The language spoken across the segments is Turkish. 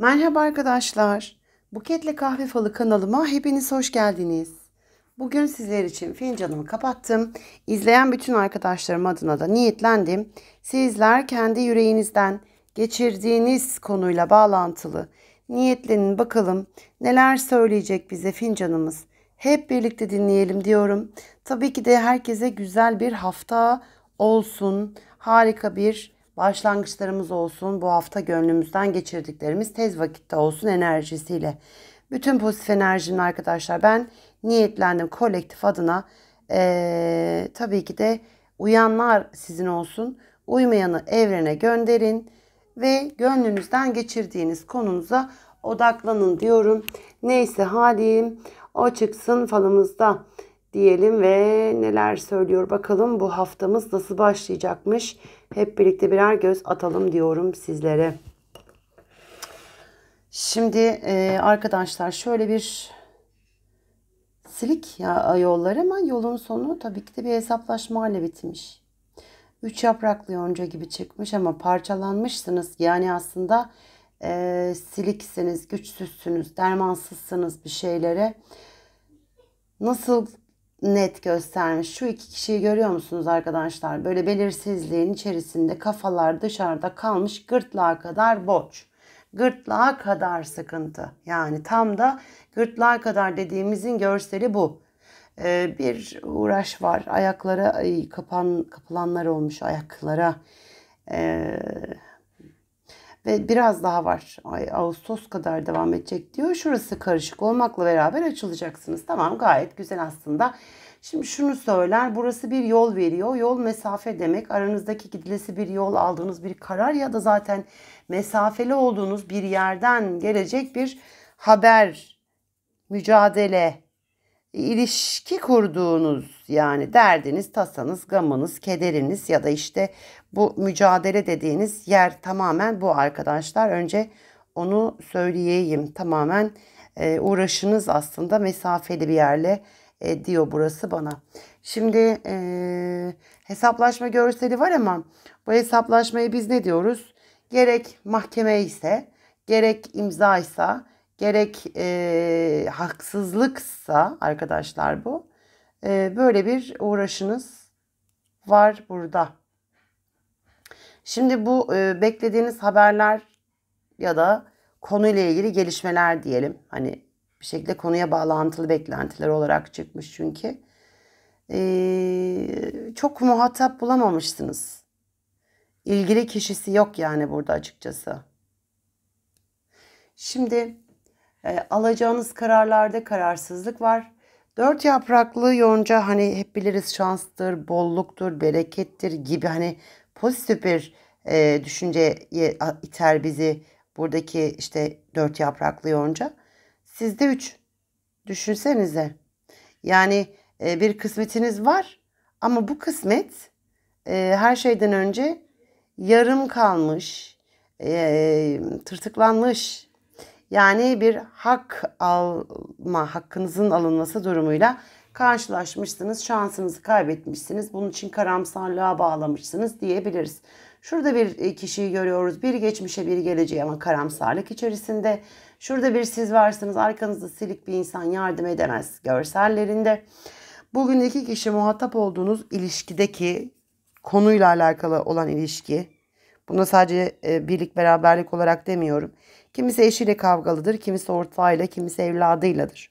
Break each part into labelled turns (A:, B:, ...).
A: Merhaba arkadaşlar. Buketle Kahve Falı kanalıma hepiniz hoş geldiniz. Bugün sizler için fincanımı kapattım. İzleyen bütün arkadaşlarım adına da niyetlendim. Sizler kendi yüreğinizden geçirdiğiniz konuyla bağlantılı niyetlenin bakalım neler söyleyecek bize fincanımız. Hep birlikte dinleyelim diyorum. Tabii ki de herkese güzel bir hafta olsun. Harika bir başlangıçlarımız olsun, bu hafta gönlümüzden geçirdiklerimiz tez vakitte olsun enerjisiyle. Bütün pozitif enerjinin arkadaşlar ben niyetlendim kolektif adına. Ee, tabii ki de uyanlar sizin olsun. Uymayanı evrene gönderin ve gönlünüzden geçirdiğiniz konunuza odaklanın diyorum. Neyse halim o çıksın falımızda diyelim ve neler söylüyor bakalım bu haftamız nasıl başlayacakmış. Hep birlikte birer göz atalım diyorum sizlere. Şimdi e, arkadaşlar şöyle bir silik ya, yollar ama yolun sonu tabii ki de bir hesaplaşmayla bitmiş. Üç yapraklı yonca gibi çıkmış ama parçalanmışsınız. Yani aslında e, siliksiniz, güçsüzsünüz, dermansızsınız bir şeylere. Nasıl net göstermiş. Şu iki kişiyi görüyor musunuz arkadaşlar? Böyle belirsizliğin içerisinde kafalar dışarıda kalmış gırtlağa kadar boç. Gırtlağa kadar sıkıntı. Yani tam da gırtlağa kadar dediğimizin görseli bu. Ee, bir uğraş var. Ayaklara ay, kapan, kapılanlar olmuş ayaklara. Ee, ve biraz daha var. Ay, Ağustos kadar devam edecek diyor. Şurası karışık olmakla beraber açılacaksınız. Tamam gayet güzel aslında. Şimdi şunu söyler. Burası bir yol veriyor. Yol mesafe demek. Aranızdaki gidilesi bir yol aldığınız bir karar ya da zaten mesafeli olduğunuz bir yerden gelecek bir haber, mücadele, ilişki kurduğunuz yani derdiniz, tasanız, gamınız, kederiniz ya da işte bu mücadele dediğiniz yer tamamen bu arkadaşlar. Önce onu söyleyeyim. Tamamen e, uğraşınız aslında mesafeli bir yerle e, diyor burası bana. Şimdi e, hesaplaşma görseli var ama bu hesaplaşmayı biz ne diyoruz? Gerek mahkeme ise, gerek imza ise, gerek e, haksızlıksa arkadaşlar bu e, böyle bir uğraşınız var burada. Şimdi bu e, beklediğiniz haberler ya da konuyla ilgili gelişmeler diyelim. Hani bir şekilde konuya bağlantılı beklentiler olarak çıkmış çünkü. E, çok muhatap bulamamışsınız. İlgili kişisi yok yani burada açıkçası. Şimdi e, alacağınız kararlarda kararsızlık var. Dört yapraklı yonca hani hep biliriz şanstır, bolluktur, berekettir gibi hani pozitif bir e, düşünceye iter bizi buradaki işte dört yapraklı yonca. Sizde üç. Düşünsenize. Yani e, bir kısmetiniz var ama bu kısmet e, her şeyden önce yarım kalmış, e, tırtıklanmış yani bir hak alma, hakkınızın alınması durumuyla karşılaşmışsınız, şansınızı kaybetmişsiniz, bunun için karamsarlığa bağlamışsınız diyebiliriz. Şurada bir e, kişiyi görüyoruz. Bir geçmişe bir geleceğe ama karamsarlık içerisinde. Şurada bir siz varsınız. Arkanızda silik bir insan yardım edemez görsellerinde. Bugün iki kişi muhatap olduğunuz ilişkideki konuyla alakalı olan ilişki. Buna sadece e, birlik beraberlik olarak demiyorum Kimisi eşiyle kavgalıdır, kimisi ortağıyla, kimisi evladıyladır.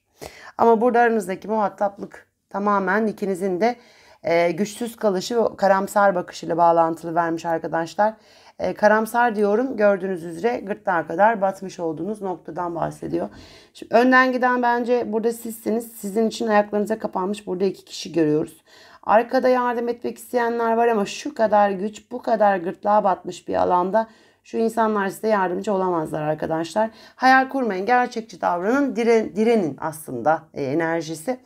A: Ama burada aranızdaki muhataplık tamamen ikinizin de e, güçsüz kalışı ve karamsar bakışıyla bağlantılı vermiş arkadaşlar. E, karamsar diyorum gördüğünüz üzere gırtlağa kadar batmış olduğunuz noktadan bahsediyor. Şimdi, önden giden bence burada sizsiniz. Sizin için ayaklarınıza kapanmış burada iki kişi görüyoruz. Arkada yardım etmek isteyenler var ama şu kadar güç bu kadar gırtlağa batmış bir alanda şu insanlar size yardımcı olamazlar arkadaşlar. Hayal kurmayın. Gerçekçi davranın. Dire, direnin aslında e, enerjisi.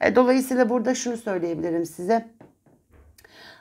A: E, dolayısıyla burada şunu söyleyebilirim size.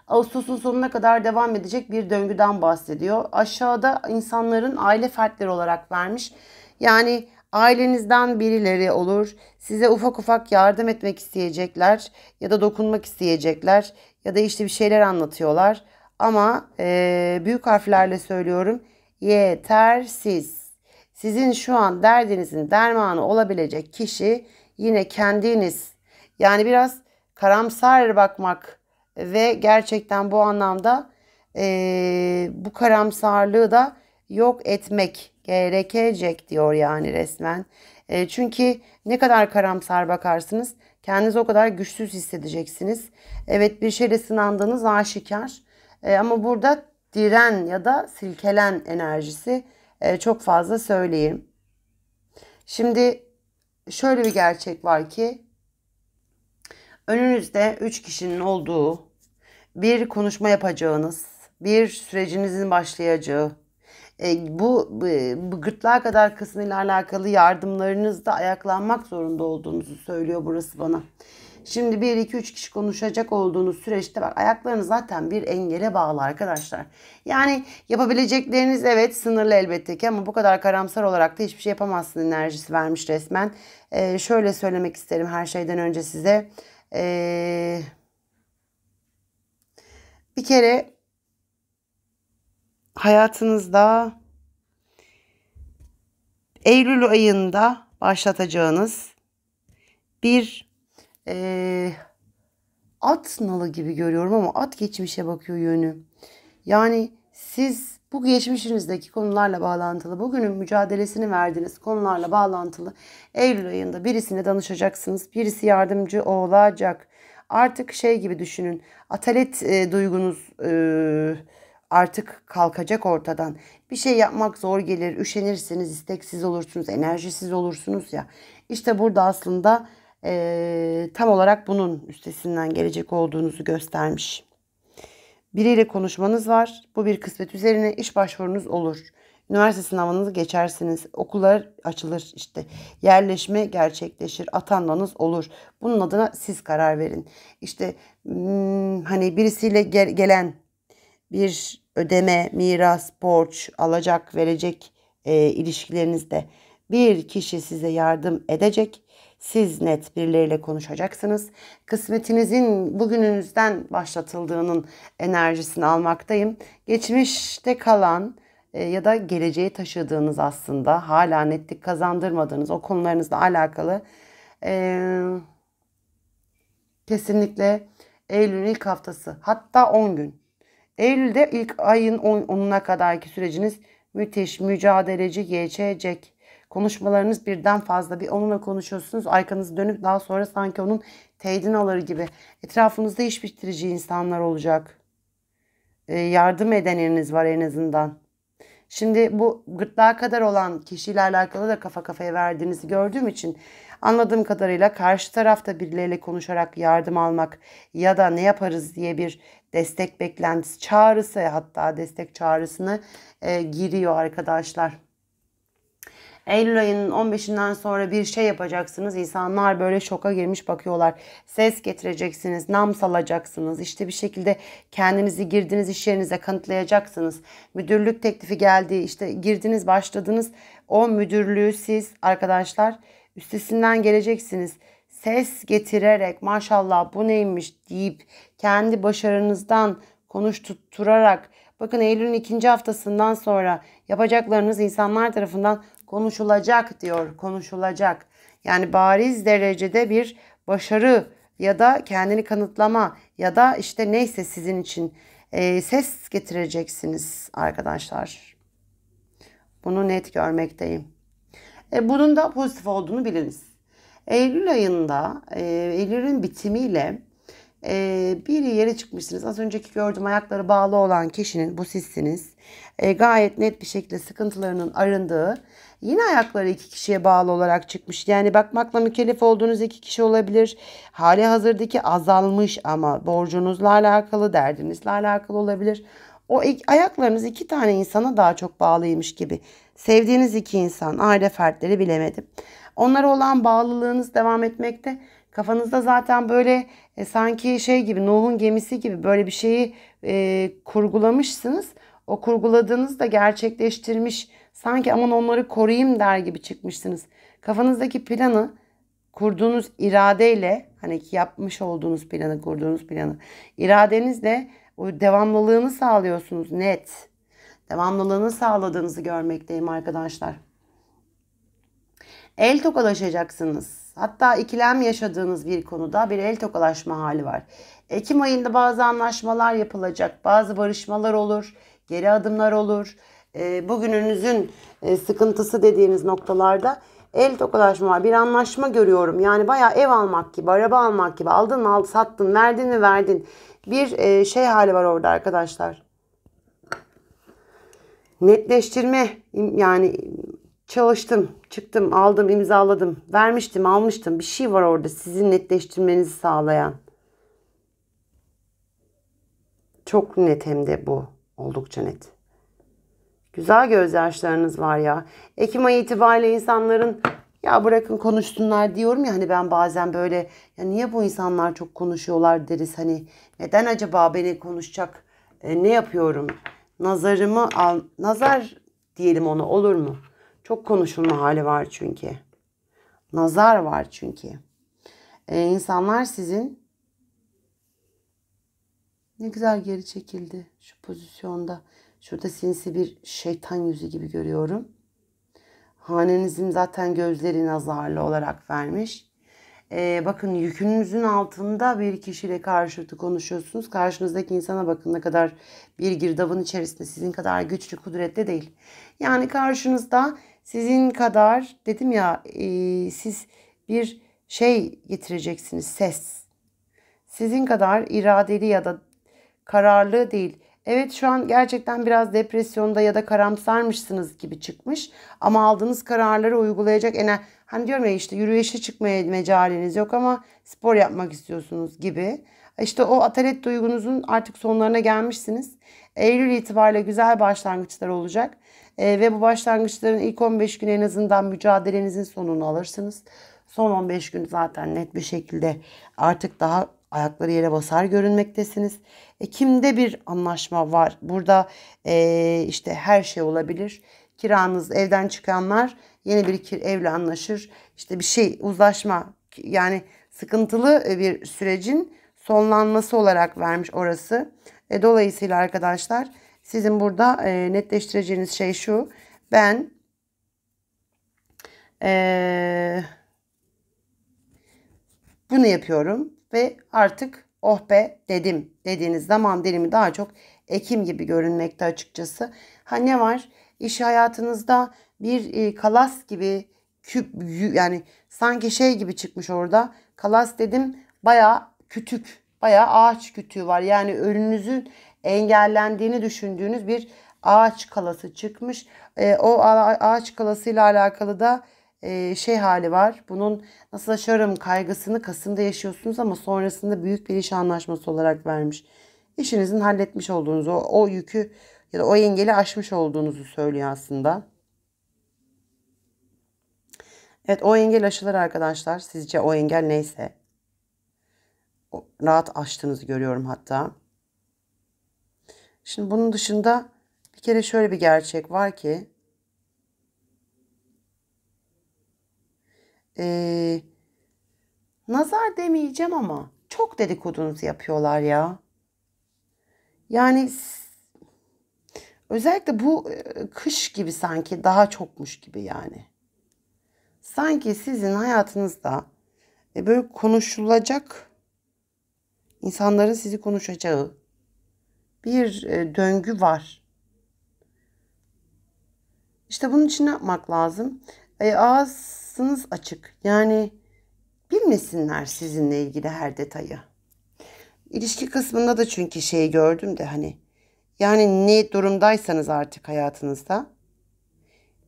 A: Ağustos'un sonuna kadar devam edecek bir döngüden bahsediyor. Aşağıda insanların aile fertleri olarak vermiş. Yani ailenizden birileri olur. Size ufak ufak yardım etmek isteyecekler ya da dokunmak isteyecekler ya da işte bir şeyler anlatıyorlar. Ama e, büyük harflerle söylüyorum. Yetersiz. Sizin şu an derdinizin dermanı olabilecek kişi yine kendiniz. Yani biraz karamsar bakmak ve gerçekten bu anlamda e, bu karamsarlığı da yok etmek gerekecek diyor yani resmen. E, çünkü ne kadar karamsar bakarsınız kendinizi o kadar güçsüz hissedeceksiniz. Evet bir şeyle sınandığınız aşikar e, ama burada diren ya da silkelen enerjisi e, çok fazla söyleyeyim. Şimdi şöyle bir gerçek var ki önünüzde 3 kişinin olduğu bir konuşma yapacağınız, bir sürecinizin başlayacağı, e, bu, bu gırtlağa kadar kısmıyla alakalı yardımlarınızda ayaklanmak zorunda olduğunuzu söylüyor burası bana. Şimdi 1 2 3 kişi konuşacak olduğunuz süreçte bak ayaklarını zaten bir engele bağlı arkadaşlar. Yani yapabilecekleriniz evet sınırlı elbette ki ama bu kadar karamsar olarak da hiçbir şey yapamazsın enerjisi vermiş resmen. Ee, şöyle söylemek isterim her şeyden önce size. Ee, bir kere hayatınızda Eylül ayında başlatacağınız bir e, at nalı gibi görüyorum ama at geçmişe bakıyor yönü. Yani siz bu geçmişinizdeki konularla bağlantılı, bugünün mücadelesini verdiğiniz konularla bağlantılı Eylül ayında birisine danışacaksınız. Birisi yardımcı olacak. Artık şey gibi düşünün. Atalet e, duygunuz e, artık kalkacak ortadan. Bir şey yapmak zor gelir, üşenirsiniz, isteksiz olursunuz, enerjisiz olursunuz ya. İşte burada aslında e, tam olarak bunun üstesinden gelecek olduğunuzu göstermiş. Biriyle konuşmanız var. Bu bir kısmet üzerine iş başvurunuz olur. Üniversite sınavınızı geçersiniz. Okullar açılır işte. Yerleşme gerçekleşir. Atanmanız olur. Bunun adına siz karar verin. İşte hmm, hani birisiyle gel- gelen bir ödeme, miras, borç, alacak, verecek e, ilişkilerinizde bir kişi size yardım edecek. Siz net birileriyle konuşacaksınız. Kısmetinizin bugününüzden başlatıldığının enerjisini almaktayım. Geçmişte kalan e, ya da geleceği taşıdığınız aslında hala netlik kazandırmadığınız o konularınızla alakalı ee, kesinlikle Eylül'ün ilk haftası hatta 10 gün. Eylül'de ilk ayın 10'una kadarki süreciniz müthiş, mücadeleci, geçecek konuşmalarınız birden fazla. Bir onunla konuşuyorsunuz arkanızı dönüp daha sonra sanki onun teydin alır gibi. Etrafınızda iş bitirici insanlar olacak. E, yardım edeniniz var en azından. Şimdi bu gırtlağa kadar olan kişiyle alakalı da kafa kafaya verdiğinizi gördüğüm için anladığım kadarıyla karşı tarafta birileriyle konuşarak yardım almak ya da ne yaparız diye bir destek beklentisi çağrısı hatta destek çağrısını e, giriyor arkadaşlar. Eylül ayının 15'inden sonra bir şey yapacaksınız. İnsanlar böyle şoka girmiş bakıyorlar. Ses getireceksiniz, nam salacaksınız. İşte bir şekilde kendinizi girdiniz iş yerinize kanıtlayacaksınız. Müdürlük teklifi geldi. İşte girdiniz, başladınız. O müdürlüğü siz arkadaşlar üstesinden geleceksiniz ses getirerek maşallah bu neymiş deyip kendi başarınızdan konuş tutturarak. bakın Eylül'ün ikinci haftasından sonra yapacaklarınız insanlar tarafından konuşulacak diyor. Konuşulacak. Yani bariz derecede bir başarı ya da kendini kanıtlama ya da işte neyse sizin için e, ses getireceksiniz arkadaşlar. Bunu net görmekteyim. E, bunun da pozitif olduğunu biliniz. Eylül ayında, e, Eylül'ün bitimiyle e, bir yere çıkmışsınız. Az önceki gördüğüm ayakları bağlı olan kişinin bu sizsiniz. E, gayet net bir şekilde sıkıntılarının arındığı yine ayakları iki kişiye bağlı olarak çıkmış. Yani bakmakla mükellef olduğunuz iki kişi olabilir. Hali hazırdaki azalmış ama borcunuzla alakalı, derdinizle alakalı olabilir. O ilk, ayaklarınız iki tane insana daha çok bağlıymış gibi. Sevdiğiniz iki insan, aile fertleri bilemedim. Onlara olan bağlılığınız devam etmekte. Kafanızda zaten böyle e, sanki şey gibi Nuh'un gemisi gibi böyle bir şeyi e, kurgulamışsınız. O kurguladığınız da gerçekleştirmiş sanki aman onları koruyayım der gibi çıkmışsınız. Kafanızdaki planı kurduğunuz iradeyle hani yapmış olduğunuz planı kurduğunuz planı iradenizle o devamlılığını sağlıyorsunuz net. Devamlılığını sağladığınızı görmekteyim arkadaşlar. El tokalaşacaksınız. Hatta ikilem yaşadığınız bir konuda bir el tokalaşma hali var. Ekim ayında bazı anlaşmalar yapılacak, bazı barışmalar olur, geri adımlar olur. Ee, bugününüzün e, sıkıntısı dediğimiz noktalarda el tokalaşma var. Bir anlaşma görüyorum. Yani bayağı ev almak gibi, araba almak gibi. Aldın mı aldın, sattın, verdin mi verdin. Bir e, şey hali var orada arkadaşlar. Netleştirme yani çalıştım Çıktım, aldım, imzaladım. Vermiştim, almıştım. Bir şey var orada sizin netleştirmenizi sağlayan. Çok net hem de bu. Oldukça net. Güzel gözyaşlarınız var ya. Ekim ayı itibariyle insanların ya bırakın konuşsunlar diyorum ya hani ben bazen böyle ya niye bu insanlar çok konuşuyorlar deriz hani neden acaba beni konuşacak e, ne yapıyorum nazarımı al nazar diyelim ona olur mu? Çok konuşulma hali var çünkü. Nazar var çünkü. Ee, insanlar sizin ne güzel geri çekildi şu pozisyonda. Şurada sinsi bir şeytan yüzü gibi görüyorum. Hanenizin zaten gözleri nazarlı olarak vermiş. E, bakın yükünüzün altında bir kişiyle karşılıklı konuşuyorsunuz. Karşınızdaki insana bakın ne kadar bir girdabın içerisinde sizin kadar güçlü kudretli değil. Yani karşınızda sizin kadar dedim ya e, siz bir şey getireceksiniz ses. Sizin kadar iradeli ya da kararlı değil. Evet şu an gerçekten biraz depresyonda ya da karamsarmışsınız gibi çıkmış. Ama aldığınız kararları uygulayacak enerji Hani diyorum ya işte yürüyüşe çıkmaya mecaliniz yok ama spor yapmak istiyorsunuz gibi. İşte o atalet duygunuzun artık sonlarına gelmişsiniz. Eylül itibariyle güzel başlangıçlar olacak. E, ve bu başlangıçların ilk 15 günü en azından mücadelenizin sonunu alırsınız. Son 15 gün zaten net bir şekilde artık daha ayakları yere basar görünmektesiniz. E, kimde bir anlaşma var? Burada e, işte her şey olabilir kiranız evden çıkanlar yeni bir evle anlaşır. İşte bir şey uzlaşma yani sıkıntılı e, bir sürecin sonlanması olarak vermiş orası. E, dolayısıyla arkadaşlar sizin burada e, netleştireceğiniz şey şu. Ben e, bunu yapıyorum ve artık oh be dedim dediğiniz zaman dilimi daha çok Ekim gibi görünmekte açıkçası. Ha ne var? İş hayatınızda bir e, kalas gibi küp yani sanki şey gibi çıkmış orada. Kalas dedim baya kütük, baya ağaç kütüğü var. Yani önünüzün engellendiğini düşündüğünüz bir ağaç kalası çıkmış. E, o ağaç kalasıyla alakalı da e, şey hali var. Bunun nasıl aşarım kaygısını Kasım'da yaşıyorsunuz ama sonrasında büyük bir iş anlaşması olarak vermiş. İşinizin halletmiş olduğunuz o, o yükü ya da o engeli aşmış olduğunuzu söylüyor aslında. Evet o engel aşılır arkadaşlar. Sizce o engel neyse. Rahat aştığınızı görüyorum hatta. Şimdi bunun dışında bir kere şöyle bir gerçek var ki ee, nazar demeyeceğim ama çok dedikodunuzu yapıyorlar ya. Yani Özellikle bu e, kış gibi sanki daha çokmuş gibi yani. Sanki sizin hayatınızda e, böyle konuşulacak insanların sizi konuşacağı bir e, döngü var. İşte bunun için ne yapmak lazım? E, ağzınız açık. Yani bilmesinler sizinle ilgili her detayı. İlişki kısmında da çünkü şey gördüm de hani yani ne durumdaysanız artık hayatınızda.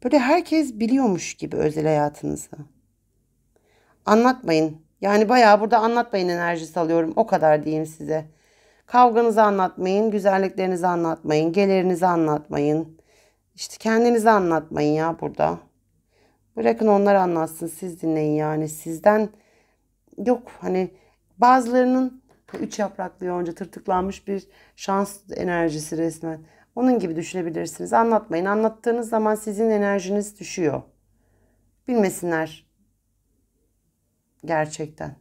A: Böyle herkes biliyormuş gibi özel hayatınızı. Anlatmayın. Yani bayağı burada anlatmayın enerjisi alıyorum. O kadar diyeyim size. Kavganızı anlatmayın, güzelliklerinizi anlatmayın, gelirinizi anlatmayın. İşte kendinizi anlatmayın ya burada. Bırakın onlar anlatsın, siz dinleyin yani. Sizden yok hani bazılarının Üç yapraklı yonca tırtıklanmış bir şans enerjisi resmen. Onun gibi düşünebilirsiniz. Anlatmayın. Anlattığınız zaman sizin enerjiniz düşüyor. Bilmesinler. Gerçekten.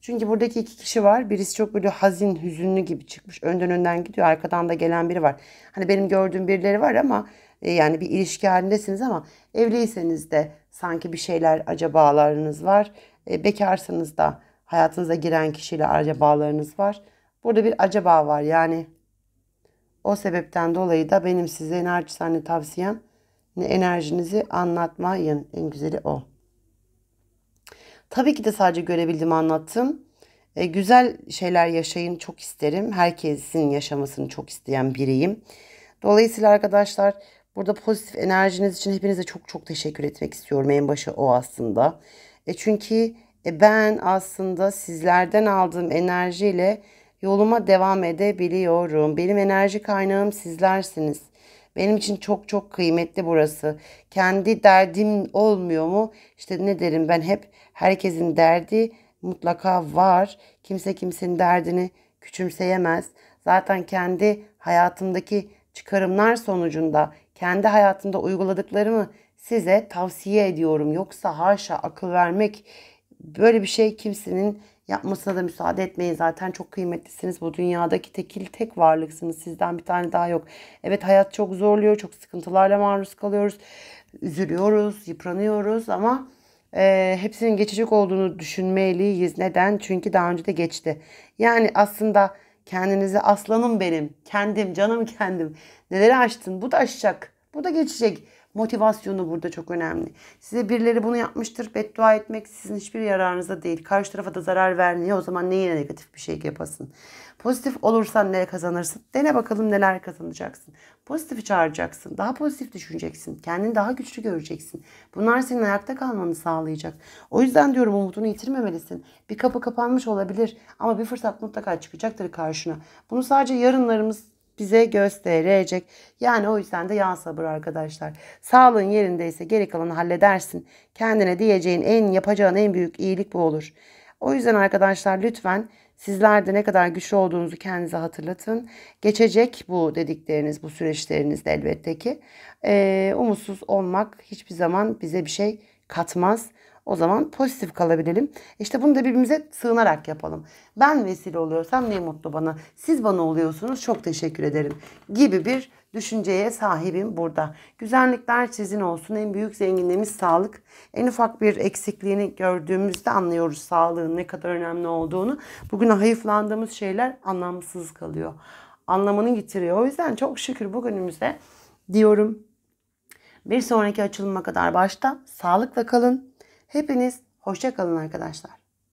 A: Çünkü buradaki iki kişi var. Birisi çok böyle hazin, hüzünlü gibi çıkmış. Önden önden gidiyor. Arkadan da gelen biri var. Hani benim gördüğüm birileri var ama e, yani bir ilişki halindesiniz ama evliyseniz de sanki bir şeyler acabalarınız var. E, bekarsanız da Hayatınıza giren kişiyle araca bağlarınız var. Burada bir acaba var yani. O sebepten dolayı da benim size enerji naçizane tavsiyem enerjinizi anlatmayın. En güzeli o. Tabii ki de sadece görebildim anlattım. E, güzel şeyler yaşayın çok isterim. Herkesin yaşamasını çok isteyen biriyim. Dolayısıyla arkadaşlar burada pozitif enerjiniz için hepinize çok çok teşekkür etmek istiyorum. En başı o aslında. E çünkü e ben aslında sizlerden aldığım enerjiyle yoluma devam edebiliyorum. Benim enerji kaynağım sizlersiniz. Benim için çok çok kıymetli burası. Kendi derdim olmuyor mu? İşte ne derim ben hep herkesin derdi mutlaka var. Kimse kimsenin derdini küçümseyemez. Zaten kendi hayatımdaki çıkarımlar sonucunda kendi hayatımda uyguladıklarımı size tavsiye ediyorum. Yoksa haşa akıl vermek Böyle bir şey kimsenin yapmasına da müsaade etmeyin. Zaten çok kıymetlisiniz. Bu dünyadaki tekil tek varlıksınız. Sizden bir tane daha yok. Evet hayat çok zorluyor. Çok sıkıntılarla maruz kalıyoruz. Üzülüyoruz, yıpranıyoruz ama e, hepsinin geçecek olduğunu düşünmeliyiz. Neden? Çünkü daha önce de geçti. Yani aslında kendinizi aslanım benim, kendim, canım kendim. Neleri açtın? Bu da aşacak. Bu da geçecek. Motivasyonu burada çok önemli. Size birileri bunu yapmıştır. Beddua etmek sizin hiçbir yararınıza değil. Karşı tarafa da zarar vermiyor. O zaman neye negatif bir şey yapasın? Pozitif olursan ne kazanırsın? Dene bakalım neler kazanacaksın. Pozitifi çağıracaksın. Daha pozitif düşüneceksin. Kendini daha güçlü göreceksin. Bunlar senin ayakta kalmanı sağlayacak. O yüzden diyorum umudunu yitirmemelisin. Bir kapı kapanmış olabilir ama bir fırsat mutlaka çıkacaktır karşına. Bunu sadece yarınlarımız bize gösterecek. Yani o yüzden de yan sabır arkadaşlar. Sağlığın yerindeyse geri kalanı halledersin. Kendine diyeceğin en yapacağın en büyük iyilik bu olur. O yüzden arkadaşlar lütfen sizler de ne kadar güçlü olduğunuzu kendinize hatırlatın. Geçecek bu dedikleriniz, bu süreçleriniz de elbette ki. Ee, umutsuz olmak hiçbir zaman bize bir şey katmaz. O zaman pozitif kalabilelim. İşte bunu da birbirimize sığınarak yapalım. Ben vesile oluyorsam ne mutlu bana. Siz bana oluyorsunuz çok teşekkür ederim gibi bir düşünceye sahibim burada. Güzellikler sizin olsun. En büyük zenginliğimiz sağlık. En ufak bir eksikliğini gördüğümüzde anlıyoruz sağlığın ne kadar önemli olduğunu. Bugün hayıflandığımız şeyler anlamsız kalıyor. Anlamını yitiriyor. O yüzden çok şükür bugünümüzde diyorum. Bir sonraki açılıma kadar başta sağlıkla kalın. Hepiniz hoşça kalın arkadaşlar.